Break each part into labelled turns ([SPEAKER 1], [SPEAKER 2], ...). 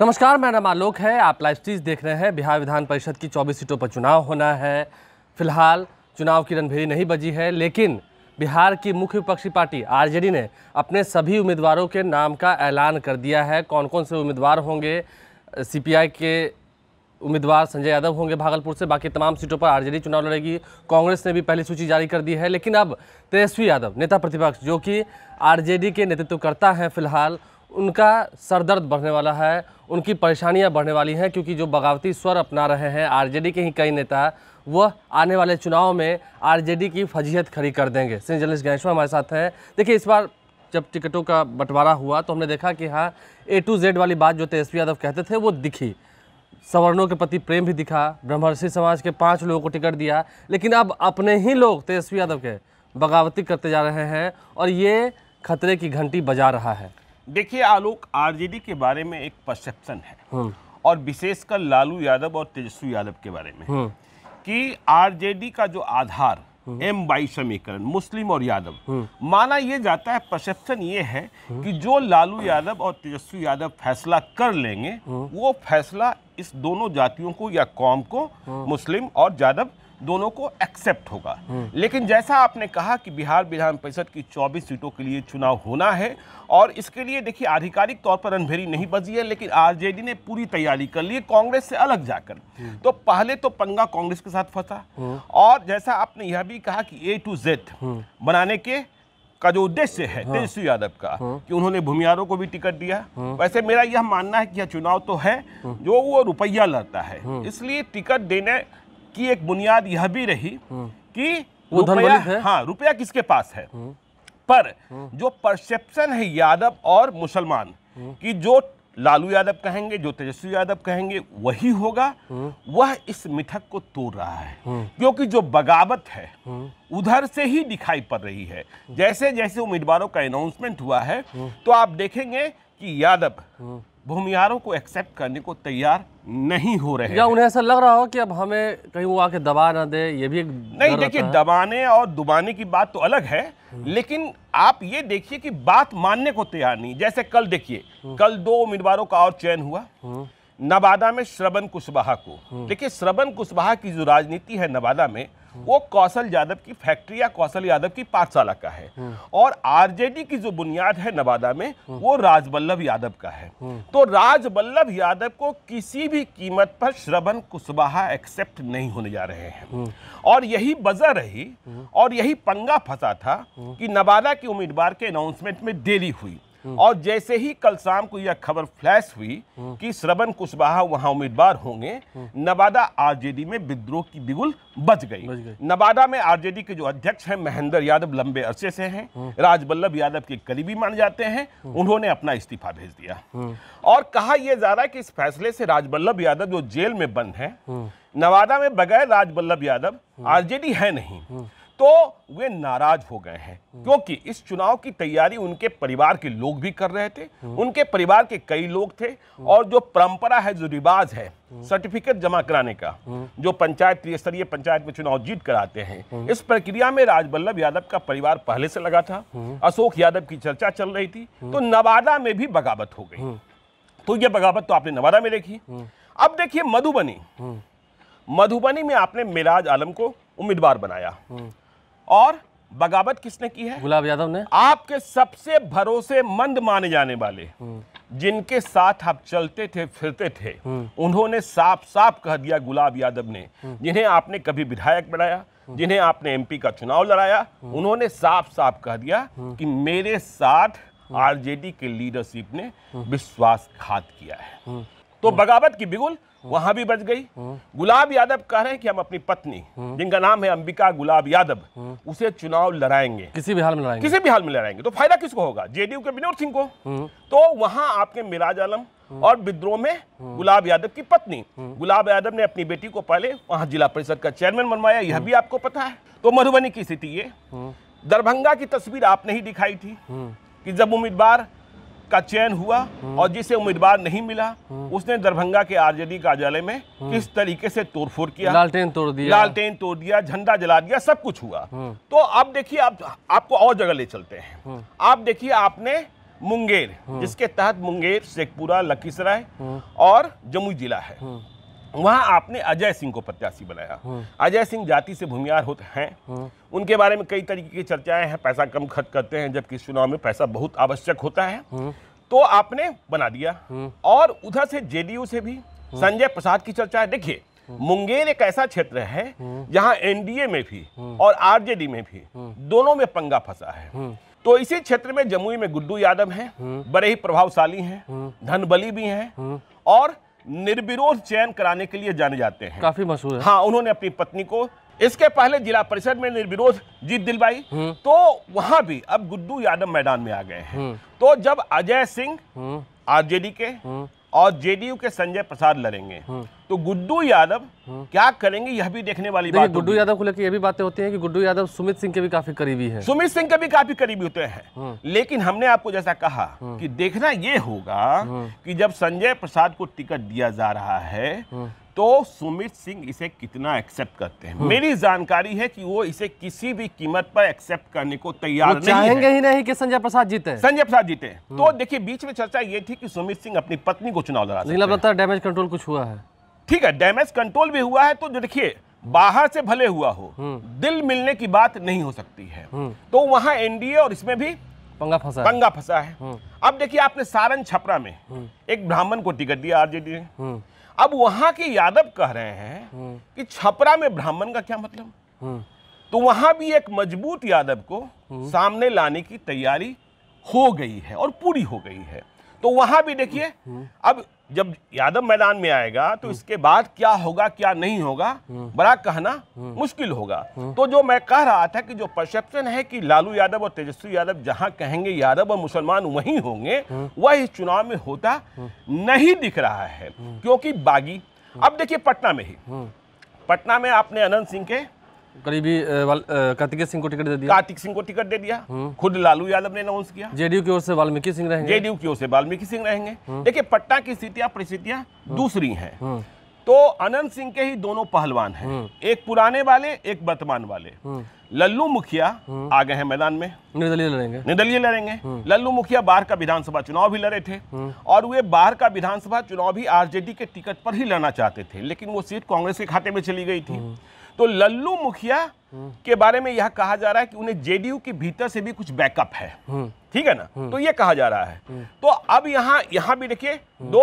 [SPEAKER 1] नमस्कार मैं नाम आलोक है आप लाइव स्टीज देख रहे हैं बिहार विधान परिषद की 24 सीटों पर चुनाव होना है फिलहाल चुनाव की रणभेरी नहीं बजी है लेकिन बिहार की मुख्य विपक्षी पार्टी आरजेडी ने अपने सभी उम्मीदवारों के नाम का ऐलान कर दिया है कौन कौन से उम्मीदवार होंगे सीपीआई के उम्मीदवार संजय यादव होंगे भागलपुर से बाकी तमाम सीटों पर आरजेडी चुनाव लड़ेगी कांग्रेस ने भी पहली सूची जारी कर दी है लेकिन अब तेजस्वी यादव नेता प्रतिपक्ष जो कि आरजेडी के नेतृत्वकर्ता हैं फिलहाल उनका सरदर्द बढ़ने वाला है उनकी परेशानियां बढ़ने वाली हैं क्योंकि जो बगावती स्वर अपना रहे हैं आरजेडी के ही कई नेता वह आने वाले चुनाव में आरजेडी की फजीहत खड़ी कर देंगे सिंह जलेश गणेश्वर हमारे साथ हैं देखिए इस बार जब टिकटों का बंटवारा हुआ तो हमने देखा कि हाँ ए टू जेड वाली बात जो तेजस्वी यादव कहते थे वो दिखी सवर्णों के प्रति प्रेम भी दिखा ब्रह्मर्षि समाज के पाँच लोगों को टिकट दिया लेकिन अब अपने ही लोग तेजस्वी यादव के बगावती करते जा रहे हैं और ये खतरे की घंटी बजा रहा है
[SPEAKER 2] देखिए आलोक आरजेडी के बारे में एक परसेप्शन है हम्म। और विशेषकर लालू यादव और तेजस्वी यादव के बारे में हम्म। कि आरजेडी का जो आधार हम्म। एम बाई समीकरण मुस्लिम और यादव माना यह जाता है परसेप्शन ये है कि जो लालू यादव और तेजस्वी यादव फैसला कर लेंगे वो फैसला इस दोनों जातियों को या कौम को मुस्लिम और यादव दोनों को एक्सेप्ट होगा हम्म। लेकिन जैसा आपने कहा कि बिहार विधान परिषद की 24 सीटों के लिए चुनाव होना है और इसके लिए देखिए आधिकारिक तौर पर अनभेरी नहीं बजी है लेकिन आरजेडी ने पूरी तैयारी कर ली है कांग्रेस से अलग जाकर हम्म। तो पहले तो पंगा कांग्रेस के साथ फंसा हम्म। और जैसा आपने यह भी कहा कि ए टू जेड बनाने के का जो उद्देश्य है हाँ। तेजस्वी यादव का हाँ। कि उन्होंने भूमियारों को भी टिकट दिया हाँ। वैसे मेरा यह मानना है कि यह चुनाव तो है हाँ। जो वो रुपया लड़ता है हाँ। इसलिए टिकट देने की एक बुनियाद यह भी रही हम्म। कि रुपया हाँ रुपया किसके पास है हम्म। पर हम्म। जो परसेप्शन है यादव और मुसलमान कि जो लालू यादव कहेंगे जो तेजस्वी यादव कहेंगे वही होगा वह इस मिथक को तोड़ रहा है क्योंकि जो बगावत है उधर से ही दिखाई पड़ रही है जैसे जैसे उम्मीदवारों का अनाउंसमेंट हुआ है तो आप देखेंगे कि यादव भूमिहारों को एक्सेप्ट करने को तैयार नहीं हो रहे या
[SPEAKER 1] उन्हें ऐसा लग रहा हो कि अब हमें कहीं वो
[SPEAKER 2] आके दबा ना दे ये भी एक नहीं देखिए दबाने और दुबाने की बात तो अलग है लेकिन आप ये देखिए कि बात मानने को तैयार नहीं जैसे कल देखिए कल दो उम्मीदवारों का और चयन हुआ नवादा में श्रवण कुशवाहा को हम्म। देखिए श्रवण कुशवाहा की जो राजनीति है नवादा में वो कौशल यादव की फैक्ट्री या कौशल यादव की पाठशाला का है और आरजेडी की जो बुनियाद है नवादा में वो राजबल्लभ यादव का है तो राजबल्लभ यादव को किसी भी कीमत पर श्रवण कुशवाहा एक्सेप्ट नहीं होने जा रहे हैं और यही वजह रही और यही पंगा फंसा था कि नवादा के उम्मीदवार के अनाउंसमेंट में देरी हुई हम्म। और जैसे ही कल शाम को यह खबर फ्लैश हुई हम्म। कि श्रवण कुशवाहा वहां उम्मीदवार होंगे हम्म। नवादा आरजेडी में विद्रोह की बिगुल बच गई।, नवादा में आरजेडी के जो अध्यक्ष हैं महेंद्र यादव लंबे अरसे से हैं राजबल्लभ यादव के करीबी माने जाते हैं उन्होंने अपना इस्तीफा भेज दिया और कहा यह जा रहा है कि इस फैसले से राजबल्लभ यादव जो जेल में बंद है नवादा में बगैर राजबल्लभ यादव आरजेडी है नहीं तो वे नाराज हो गए हैं क्योंकि इस चुनाव की तैयारी उनके परिवार के लोग भी कर रहे थे उनके परिवार के कई लोग थे और जो परंपरा है जो रिवाज है सर्टिफिकेट जमा कराने का जो पंचायत त्रिस्तरीय पंचायत में चुनाव जीत कराते हैं इस प्रक्रिया में राजबल्लभ यादव का परिवार पहले से लगा था अशोक यादव की चर्चा चल रही थी तो नवादा में भी बगावत हो गई तो यह बगावत तो आपने नवादा में देखी अब देखिए मधुबनी मधुबनी में आपने मिराज आलम को उम्मीदवार बनाया और बगावत किसने की है गुलाब यादव ने आपके सबसे भरोसेमंद माने जाने वाले जिनके साथ आप चलते थे फिरते थे उन्होंने साफ साफ कह दिया गुलाब यादव ने जिन्हें आपने कभी विधायक बनाया जिन्हें आपने एमपी का चुनाव लड़ाया उन्होंने साफ साफ कह दिया कि मेरे साथ आरजेडी के लीडरशिप ने विश्वासघात किया है तो बगावत की बिगुल वहां भी बज गई गुलाब यादव कह रहे हैं कि हम अपनी पत्नी जिनका नाम है अंबिका गुलाब यादव उसे चुनाव लड़ाएंगे
[SPEAKER 1] किसी भी हाल में लड़ाएंगे किसी भी
[SPEAKER 2] हाल में लड़ाएंगे तो फायदा किसको होगा जेडीयू के विनोद सिंह को तो वहां आपके मिराज आलम और विद्रोह में गुलाब यादव की पत्नी गुलाब यादव ने अपनी बेटी को पहले वहां जिला परिषद का चेयरमैन बनवाया यह भी आपको पता है तो मधुबनी की स्थिति ये दरभंगा की तस्वीर आपने ही दिखाई थी कि जब उम्मीदवार का चयन हुआ हम्म। और जिसे उम्मीदवार नहीं मिला हम्म। उसने दरभंगा के आरजेडी कार्यालय में हम्म। किस तरीके से तोड़फोड़ किया लालटेन
[SPEAKER 1] तोड़ दिया लालटेन
[SPEAKER 2] तोड़ दिया झंडा जला दिया सब कुछ हुआ तो अब देखिए आप आपको और जगह ले चलते हैं आप देखिए आपने मुंगेर जिसके तहत मुंगेर शेखपुरा लखीसराय और जमुई जिला है वहां आपने अजय सिंह को प्रत्याशी बनाया हाँ। अजय सिंह जाति से भूमिहार होते हैं हाँ। उनके बारे में कई तरीके की चर्चाएं हैं पैसा कम खर्च करते हैं जबकि चुनाव में पैसा बहुत आवश्यक होता है हाँ। तो आपने बना दिया और उधर से जेडीयू से भी संजय प्रसाद की चर्चा है देखिए मुंगेर एक ऐसा क्षेत्र है जहां एनडीए में भी और आरजेडी में भी दोनों में पंगा फंसा है तो इसी क्षेत्र में जमुई में गुड्डू यादव हैं बड़े ही प्रभावशाली हैं धनबली भी हैं और निर्विरोध चयन कराने के लिए जाने जाते हैं
[SPEAKER 1] काफी मशहूर है हाँ
[SPEAKER 2] उन्होंने अपनी पत्नी को इसके पहले जिला परिषद में निर्विरोध जीत दिलवाई हम्म। तो वहां भी अब गुड्डू यादव मैदान में आ गए हैं हम्म। तो जब अजय सिंह हम्म। आरजेडी के और जेडीयू के संजय प्रसाद लड़ेंगे हाँ। तो गुड्डू यादव हाँ। क्या करेंगे यह भी देखने वाली बात गुड्डू यादव
[SPEAKER 1] को लेकर यह भी बातें होती हैं कि गुड्डू यादव सुमित सिंह के भी काफी करीबी है सुमित
[SPEAKER 2] सिंह के भी काफी करीबी होते हैं हाँ। लेकिन हमने आपको जैसा कहा कि देखना यह होगा कि जब संजय प्रसाद को टिकट दिया जा रहा है तो सुमित सिंह इसे कितना एक्सेप्ट करते हैं हम्म। मेरी जानकारी है कि वो इसे किसी भी कीमत पर एक्सेप्ट करने को तैयार नहीं चाहेंगे
[SPEAKER 1] ही नहीं कि संजय प्रसाद जीते
[SPEAKER 2] संजय प्रसाद जीते हम्म। तो देखिए बीच में चर्चा ये थी कि सुमित सिंह अपनी पत्नी को चुनाव लड़ा नहीं लगता डैमेज कंट्रोल कुछ हुआ है ठीक है डैमेज कंट्रोल भी हुआ है तो देखिए बाहर से भले हुआ हो हम्म। दिल मिलने की बात नहीं हो सकती है तो वहां एनडीए और इसमें भी
[SPEAKER 1] पंगा फंसा पंगा फंसा है हम्म।
[SPEAKER 2] अब देखिए आपने सारण छपरा में हम्म। एक ब्राह्मण को टिकट दिया आरजेडी ने हम्म। अब वहां के यादव कह रहे हैं कि छपरा में ब्राह्मण का क्या मतलब तो वहां भी एक मजबूत यादव को सामने लाने की तैयारी हो गई है और पूरी हो गई है तो वहां भी देखिए अब जब यादव मैदान में आएगा तो इसके बाद क्या होगा क्या नहीं होगा बड़ा कहना मुश्किल होगा तो जो मैं कह रहा था कि जो परसेप्शन है कि लालू यादव और तेजस्वी यादव जहां कहेंगे यादव और मुसलमान वहीं होंगे वह इस चुनाव में होता नहीं दिख रहा है क्योंकि बागी अब देखिए पटना में ही पटना में आपने अनंत सिंह के करीबी कार्तिक सिंह को टिकट दे दिया कार्तिक सिंह को टिकट दे दिया हम्म। खुद लालू यादव ने अनाउंस किया जेडीयू की ओर से वाल्मीकि सिंह रहेंगे जेडीयू की ओर से वाल्मीकि सिंह रहेंगे हम्म। देखिए पटना की स्थितियां परिस्थितियां हम्म। दूसरी हैं तो अनंत सिंह के ही दोनों पहलवान हैं एक पुराने वाले एक वर्तमान वाले लल्लू मुखिया आ गए हैं मैदान में निर्दलीय लड़ेंगे निर्दलीय लड़ेंगे लल्लू मुखिया बाहर का विधानसभा चुनाव भी लड़े थे और वे बाहर का विधानसभा चुनाव भी आरजेडी के टिकट पर ही लड़ना चाहते थे लेकिन वो सीट कांग्रेस के खाते में चली गई थी तो लल्लू मुखिया के बारे में यह कहा जा रहा है कि उन्हें जेडीयू के भीतर से भी कुछ बैकअप है हम्म। ठीक है ना हम्म। तो यह कहा जा रहा है हम्म। तो अब यहाँ यहां भी देखिए दो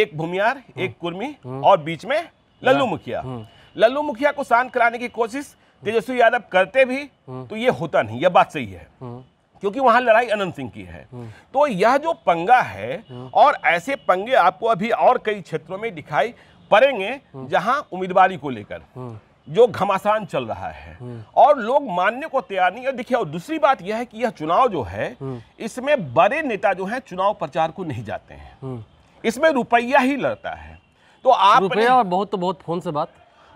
[SPEAKER 2] एक भूमियार एक कुर्मी और बीच में लल्लू मुखिया लल्लू मुखिया को शांत कराने की कोशिश तेजस्वी यादव करते भी तो यह होता नहीं यह बात सही है क्योंकि वहां लड़ाई अनंत सिंह की है तो यह जो पंगा है और ऐसे पंगे आपको अभी और कई क्षेत्रों में दिखाई पड़ेंगे जहां उम्मीदवारी को लेकर जो घमासान चल रहा है और लोग मानने को तैयार नहीं है देखिए और दूसरी बात यह है कि यह चुनाव जो है इसमें बड़े नेता जो है चुनाव प्रचार को नहीं जाते हैं इसमें रुपया ही लड़ता है तो आप रुपया और बहुत तो बहुत फोन से बात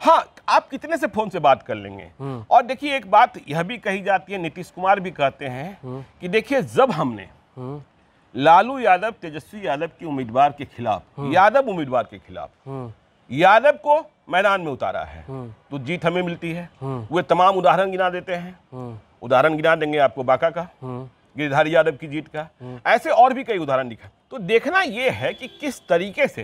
[SPEAKER 2] हाँ आप कितने से फोन से बात कर लेंगे हम्म। और देखिए एक बात यह भी कही जाती है नीतीश कुमार भी कहते हैं हम्म। कि देखिए जब हमने हम्म। लालू यादव तेजस्वी यादव के उम्मीदवार के खिलाफ यादव उम्मीदवार के खिलाफ यादव को मैदान में उतारा है हम्म। तो जीत हमें मिलती है हम्म। वे तमाम उदाहरण गिना देते हैं हम्म। उदाहरण गिना देंगे आपको बाका का गिरिधारी यादव की जीत का ऐसे और भी कई उदाहरण दिखा तो देखना यह है कि किस तरीके से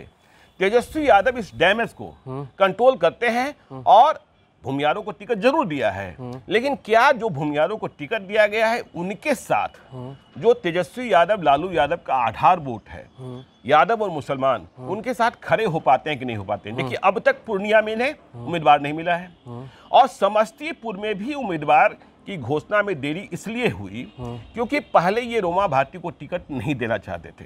[SPEAKER 2] तेजस्वी यादव इस डैमेज को कंट्रोल करते हैं और भूमियारों को टिकट जरूर दिया है हम्म। लेकिन क्या जो भूमियारों को टिकट दिया गया है उनके साथ हम्म। जो तेजस्वी यादव लालू यादव का आधार वोट है हम्म। यादव और मुसलमान उनके साथ खड़े हो पाते हैं कि नहीं हो पाते हैं देखिए अब तक पूर्णिया में उम्मीदवार नहीं मिला है और समस्तीपुर में भी उम्मीदवार की घोषणा में देरी इसलिए हुई हाँ। क्योंकि पहले ये रोमा भारती को टिकट नहीं देना चाहते थे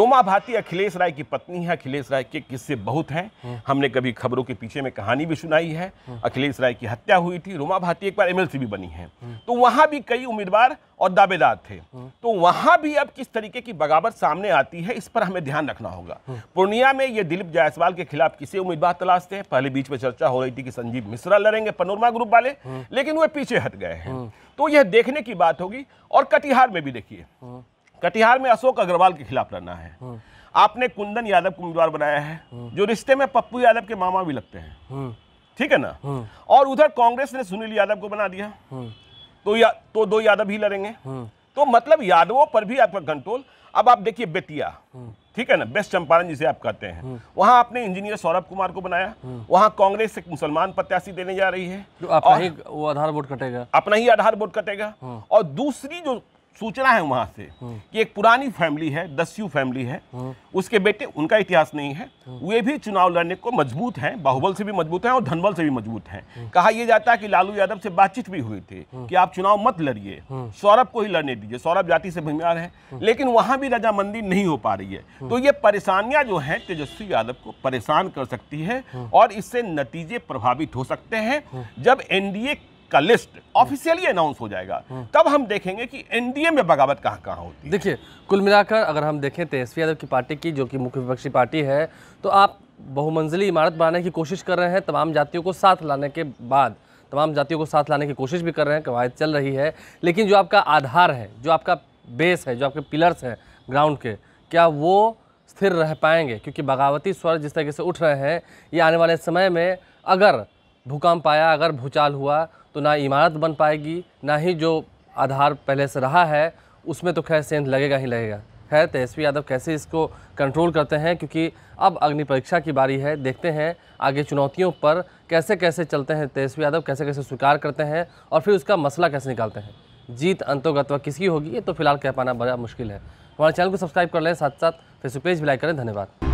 [SPEAKER 2] रोमा भारती अखिलेश राय की पत्नी है अखिलेश राय के किस्से बहुत हैं हाँ। हमने कभी खबरों के पीछे में कहानी भी सुनाई है हाँ। अखिलेश राय की हत्या हुई थी रोमा भारती एक बार एमएलसी भी बनी है तो वहां भी कई उम्मीदवार और दावेदार थे तो वहां भी अब किस तरीके की बगावत सामने आती है इस पर हमें ध्यान रखना होगा पूर्णिया में ये दिलीप जायसवाल के खिलाफ किसे उम्मीदवार तलाशते हैं पहले बीच में चर्चा हो रही थी कि संजीव मिश्रा लड़ेंगे पनोरमा ग्रुप वाले लेकिन वे पीछे हट गए हैं तो यह देखने की बात होगी और कटिहार में भी देखिए कटिहार में अशोक अग्रवाल के खिलाफ लड़ना है आपने कुंदन यादव को उम्मीदवार बनाया है जो रिश्ते में पप्पू यादव के मामा भी लगते हैं हम्म। ठीक है ना हम्म। और उधर कांग्रेस ने सुनील यादव को बना दिया तो या तो दो यादव ही लड़ेंगे हम्म। तो मतलब यादवों पर भी आपका कंट्रोल अब आप देखिए बेतिया हम्म। ठीक है ना बेस्ट चंपारण जिसे आप कहते हैं हम्म। वहां आपने इंजीनियर सौरभ कुमार को बनाया वहां कांग्रेस एक मुसलमान प्रत्याशी देने जा रही है तो अपना ही
[SPEAKER 1] वो आधार वोट कटेगा अपना ही
[SPEAKER 2] आधार वोट कटेगा और दूसरी जो सूचना है वहां से हम्म। कि एक पुरानी फैमिली है दस्यू फैमिली है हम्म। उसके बेटे उनका इतिहास नहीं है हम्म। वे भी चुनाव लड़ने को मजबूत हैं बाहुबल से भी मजबूत हैं और धनबल से भी मजबूत हैं कहा यह जाता है कि लालू यादव से बातचीत भी हुई थी कि आप चुनाव मत लड़िए सौरभ को ही लड़ने दीजिए सौरभ जाति से भूमिहार है लेकिन वहां भी रजामंदी नहीं हो पा रही है तो ये परेशानियां जो है तेजस्वी यादव को परेशान कर सकती है और इससे नतीजे प्रभावित हो सकते हैं जब एनडीए का लिस्ट ऑफिशियली अनाउंस हो जाएगा हम्म। तब हम देखेंगे कि एनडीए
[SPEAKER 1] में बगावत कहाँ कहाँ होती देखिए कुल मिलाकर अगर हम देखें तेजस्वी तो यादव की पार्टी की जो कि मुख्य विपक्षी पार्टी है तो आप बहुमंजिली इमारत बनाने की कोशिश कर रहे हैं तमाम जातियों को साथ लाने के बाद तमाम जातियों को साथ लाने की कोशिश भी कर रहे हैं कवायद चल रही है लेकिन जो आपका आधार है जो आपका बेस है जो आपके पिलर्स हैं ग्राउंड के क्या वो स्थिर रह पाएंगे क्योंकि बगावती स्वर जिस तरीके से उठ रहे हैं ये आने वाले समय में अगर भूकंप आया अगर भूचाल हुआ तो ना इमारत बन पाएगी ना ही जो आधार पहले से रहा है उसमें तो खैर सेंध लगेगा ही लगेगा खैर तेजस्वी यादव कैसे इसको कंट्रोल करते हैं क्योंकि अब अग्नि परीक्षा की बारी है देखते हैं आगे चुनौतियों पर कैसे कैसे चलते हैं तेजस्वी यादव कैसे कैसे स्वीकार करते हैं और फिर उसका मसला कैसे निकालते हैं जीत अंतोगतवा किसकी होगी ये तो फिलहाल कह पाना बड़ा मुश्किल है हमारे चैनल को सब्सक्राइब कर लें साथ साथ फेसबुक पेज भी लाइक करें धन्यवाद